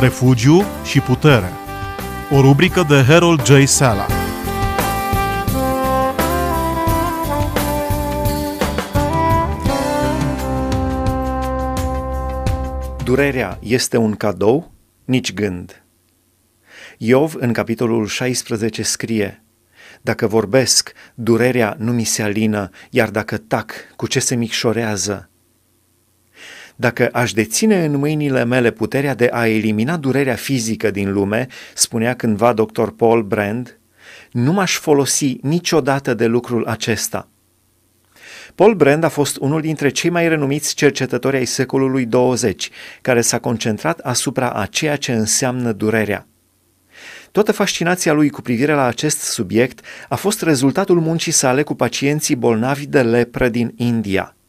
Refugiu și putere. O rubrică de Harold J. Sala. Durerea este un cadou, nici gând. Iov, în capitolul 16, scrie Dacă vorbesc, durerea nu mi se alină, iar dacă tac, cu ce se micșorează? Dacă aș deține în mâinile mele puterea de a elimina durerea fizică din lume, spunea cândva dr. Paul Brand, nu m-aș folosi niciodată de lucrul acesta. Paul Brand a fost unul dintre cei mai renumiți cercetători ai secolului 20, care s-a concentrat asupra a ceea ce înseamnă durerea. Toată fascinația lui cu privire la acest subiect a fost rezultatul muncii sale cu pacienții bolnavi de lepră din India –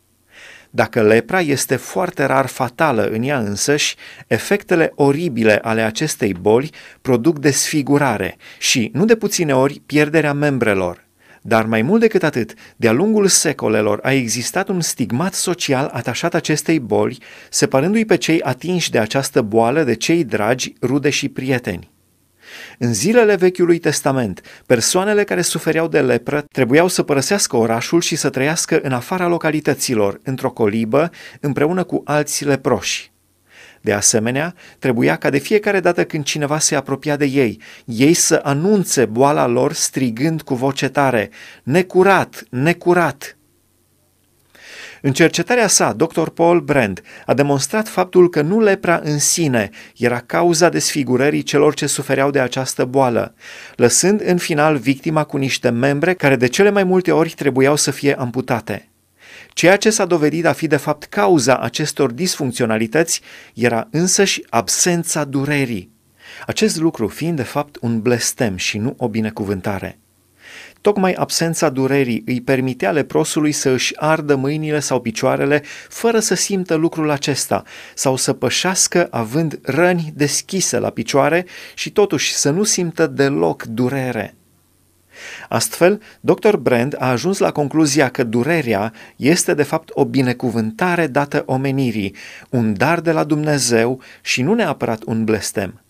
dacă lepra este foarte rar fatală în ea însăși, efectele oribile ale acestei boli produc desfigurare și, nu de puține ori, pierderea membrelor. Dar mai mult decât atât, de-a lungul secolelor a existat un stigmat social atașat acestei boli, separându-i pe cei atinși de această boală de cei dragi, rude și prieteni. În zilele Vechiului Testament, persoanele care sufereau de lepră trebuiau să părăsească orașul și să trăiască în afara localităților, într-o colibă, împreună cu alți leproși. De asemenea, trebuia ca de fiecare dată când cineva se apropia de ei, ei să anunțe boala lor strigând cu voce tare, Necurat! Necurat! În cercetarea sa, dr. Paul Brand a demonstrat faptul că nu lepra în sine era cauza desfigurării celor ce sufereau de această boală, lăsând în final victima cu niște membre care de cele mai multe ori trebuiau să fie amputate. Ceea ce s-a dovedit a fi de fapt cauza acestor disfuncționalități era însăși absența durerii. Acest lucru fiind de fapt un blestem și nu o binecuvântare. Tocmai absența durerii îi permitea leprosului să își ardă mâinile sau picioarele fără să simtă lucrul acesta sau să pășească având răni deschise la picioare și totuși să nu simtă deloc durere. Astfel, dr. Brand a ajuns la concluzia că durerea este de fapt o binecuvântare dată omenirii, un dar de la Dumnezeu și nu neapărat un blestem.